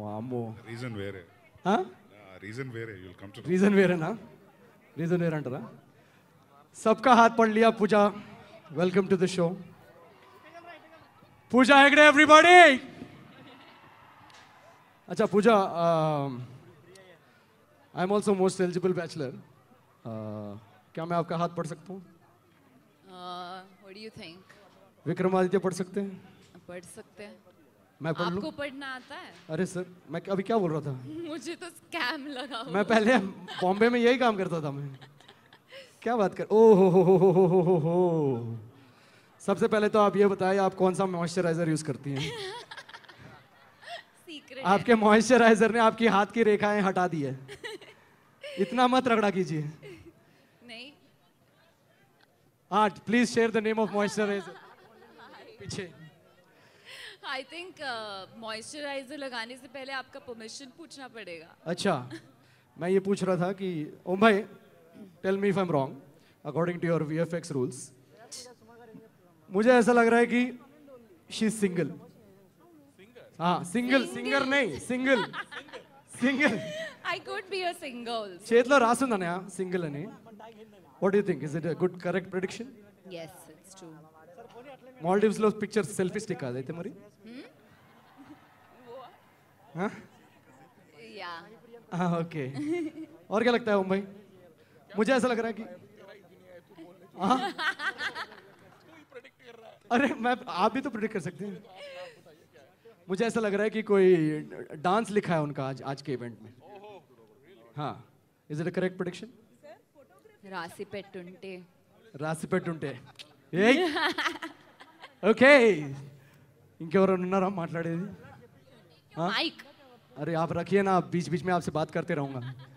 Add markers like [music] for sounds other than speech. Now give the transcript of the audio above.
వామ్మో రీజన్ వేరే రీజన్ వేరే యుల్ కమ్ టు రీజన్ వేరేనా రీజన్ వేరే అంటారా सबका हाथ पढ़ लिया Pooja welcome to the show Pooja Hegde everybody अच्छा Pooja I am also most eligible bachelor क्या मैं आपका हाथ पढ़ सकता हूँ what do you think Vikramaditya पढ़ सकते हैं पढ़ सकते हैं मैं पढ़ आपको पढ़ना आता है अरे सर मैं अभी क्या बोल रहा था [laughs] मुझे तो स्कैम लगा हुआ मैं पहले बॉम्बे में यही काम करता था मैं क्या बात कर ओ हो हो हो हो हो हो सबसे पहले तो आप ये बताएं आप कौन सा मॉइस्चराइजर यूज करती हैं सीक्रेट आपके मॉइस्चराइजर ने आपकी हाथ की रेखाएं हटा दी है इतना मत रगड़ा कीजिए नहीं हाँ please share the name of moisturiser पीछे आई थिंक मॉइस्चराइजर लगाने से पहले आपका परमिशन पूछना पड़ेगा अच्छा मैं ये पूछ रहा था कि ओम भाई tell me if I am wrong according to your VFX rules मुझे ऐसा लग रहा है कि शी इज सिंगल हाँ सिंगल सिंगर नहीं single single I could be a single. చేతిలో రాసుందనే సింగిల్ అని what you think is it a good correct prediction yes Maldives లో పిక్చర్ సెల్ఫీ స్టిక్ అదైతే మరి ఓके और क्या लगता है मुंबई मुझे ऐसा लग रहा है कि अरे मैं आप भी तो प्रिडिक्ट कर सकते हैं मुझे ऐसा लग रहा है कि कोई डांस लिखा है उनका आज आज के इवेंट में हाँ इज इट करेक्ट प्रिडिक्शन రాసి పెట్టుంటే రాసి పెట్టుంటే ओके ఇంకెవరైనా अरे आप रखिए ना बीच बीच में आपसे बात करते रहूंगा